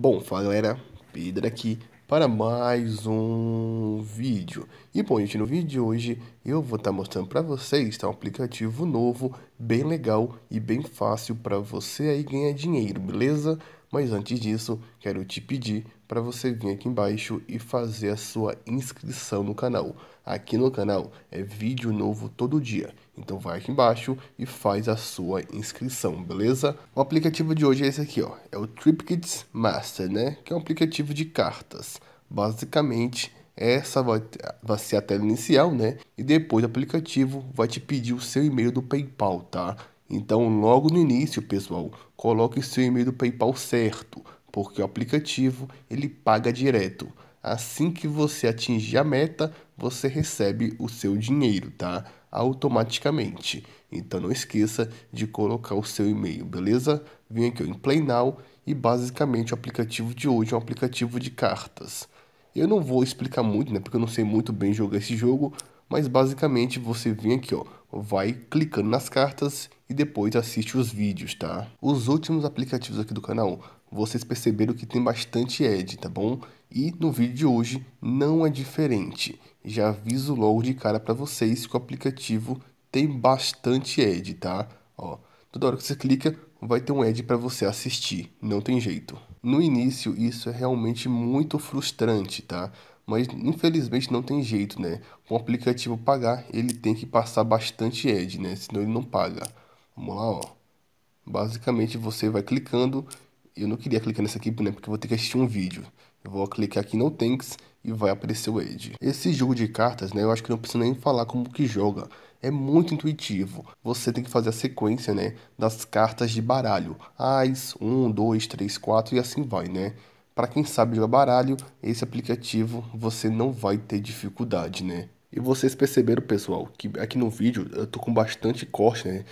Bom, fala galera, Pedro aqui para mais um vídeo. E bom, gente, no vídeo de hoje eu vou estar tá mostrando para vocês tá, um aplicativo novo, bem legal e bem fácil para você aí ganhar dinheiro, beleza? Mas antes disso, quero te pedir para você vir aqui embaixo e fazer a sua inscrição no canal. Aqui no canal é vídeo novo todo dia, então vai aqui embaixo e faz a sua inscrição, beleza? O aplicativo de hoje é esse aqui, ó, é o TripKids Master, né? Que é um aplicativo de cartas. Basicamente, essa vai, vai ser a tela inicial, né? E depois o aplicativo vai te pedir o seu e-mail do PayPal, tá? Então, logo no início, pessoal, coloque seu e-mail do PayPal certo, porque o aplicativo ele paga direto. Assim que você atingir a meta, você recebe o seu dinheiro, tá? Automaticamente. Então não esqueça de colocar o seu e-mail, beleza? Vim aqui em Play Now e basicamente o aplicativo de hoje é um aplicativo de cartas. Eu não vou explicar muito, né? Porque eu não sei muito bem jogar esse jogo, mas basicamente você vem aqui, ó vai clicando nas cartas e depois assiste os vídeos, tá? Os últimos aplicativos aqui do canal, vocês perceberam que tem bastante ed, tá bom? E no vídeo de hoje não é diferente. Já aviso logo de cara para vocês que o aplicativo tem bastante ed, tá? Ó, toda hora que você clica vai ter um ed para você assistir, não tem jeito. No início isso é realmente muito frustrante, tá? mas infelizmente não tem jeito, né? Com o aplicativo pagar, ele tem que passar bastante ad, né? Senão ele não paga. Vamos lá, ó. Basicamente você vai clicando. Eu não queria clicar nessa aqui, né? Porque eu vou ter que assistir um vídeo. Eu vou clicar aqui no Tanks e vai aparecer o ad. Esse jogo de cartas, né? Eu acho que não precisa nem falar como que joga. É muito intuitivo. Você tem que fazer a sequência, né? Das cartas de baralho. As, 1, 2, 3, 4 e assim vai, né? Para quem sabe jogar baralho, esse aplicativo você não vai ter dificuldade, né? E vocês perceberam, pessoal, que aqui no vídeo eu tô com bastante corte, né?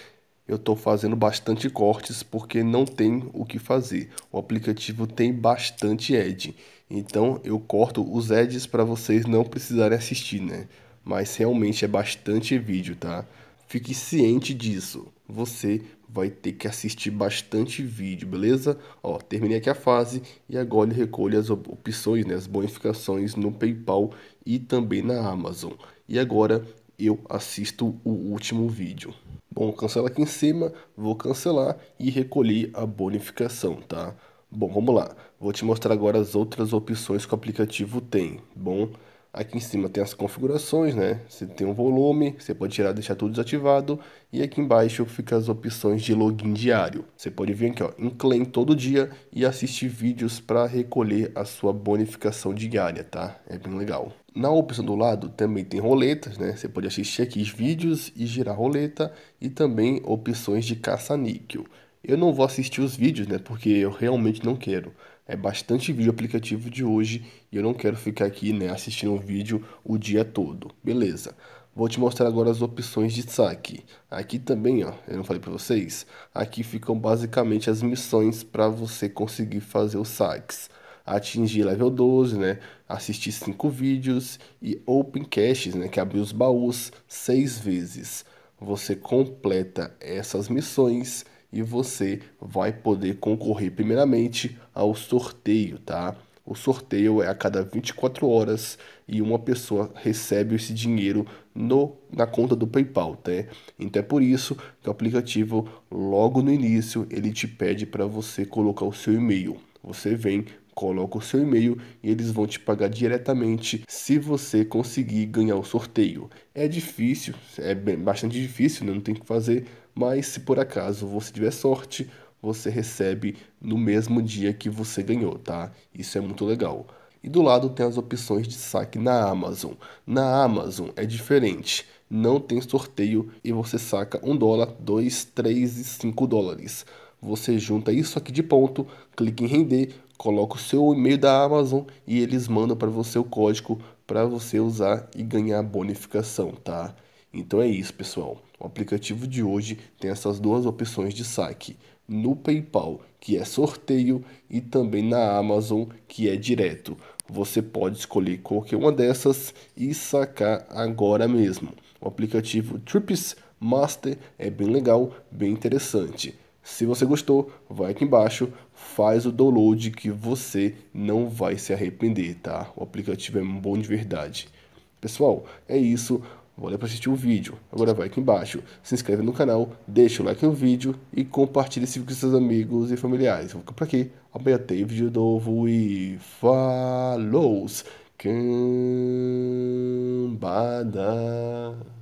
Eu tô fazendo bastante cortes porque não tem o que fazer. O aplicativo tem bastante edge. Então eu corto os edges para vocês não precisarem assistir, né? Mas realmente é bastante vídeo, tá? Fique ciente disso. Você vai ter que assistir bastante vídeo, beleza? Ó, terminei aqui a fase e agora ele recolhe as opções, né, as bonificações no PayPal e também na Amazon. E agora eu assisto o último vídeo. Bom, cancela aqui em cima, vou cancelar e recolher a bonificação, tá? Bom, vamos lá. Vou te mostrar agora as outras opções que o aplicativo tem. Bom, Aqui em cima tem as configurações, né? Você tem um volume, você pode tirar, deixar tudo desativado. E aqui embaixo fica as opções de login diário. Você pode vir aqui, ó, em claim todo dia e assistir vídeos para recolher a sua bonificação diária, tá? É bem legal. Na opção do lado também tem roletas, né? Você pode assistir aqui os vídeos e girar roleta e também opções de caça-níquel. Eu não vou assistir os vídeos, né? Porque eu realmente não quero. É bastante vídeo aplicativo de hoje e eu não quero ficar aqui, né, assistindo um vídeo o dia todo. Beleza. Vou te mostrar agora as opções de saque. Aqui também, ó, eu não falei para vocês, aqui ficam basicamente as missões para você conseguir fazer os saques. Atingir level 12, né? Assistir 5 vídeos e open caches, né, que abre os baús 6 vezes. Você completa essas missões e você vai poder concorrer primeiramente ao sorteio, tá? O sorteio é a cada 24 horas e uma pessoa recebe esse dinheiro no, na conta do PayPal, tá? Então é por isso que o aplicativo, logo no início, ele te pede para você colocar o seu e-mail. Você vem, coloca o seu e-mail e eles vão te pagar diretamente se você conseguir ganhar o sorteio. É difícil, é bastante difícil, né? não tem o que fazer, mas se por acaso você tiver sorte, você recebe no mesmo dia que você ganhou, tá? Isso é muito legal. E do lado tem as opções de saque na Amazon. Na Amazon é diferente, não tem sorteio e você saca 1 dólar, 2, 3 e 5 dólares. Você junta isso aqui de ponto, clica em render, coloca o seu e-mail da Amazon e eles mandam para você o código para você usar e ganhar bonificação, tá? Então é isso, pessoal. O aplicativo de hoje tem essas duas opções de saque: no PayPal, que é sorteio, e também na Amazon, que é direto. Você pode escolher qualquer uma dessas e sacar agora mesmo. O aplicativo Trips Master é bem legal, bem interessante. Se você gostou, vai aqui embaixo, faz o download que você não vai se arrepender, tá? O aplicativo é bom de verdade. Pessoal, é isso. Valeu para assistir o vídeo. Agora vai aqui embaixo, se inscreve no canal, deixa o like no vídeo e compartilha esse vídeo com seus amigos e familiares. vou ficar por aqui. Amanhã o vídeo novo e falou! Cambada!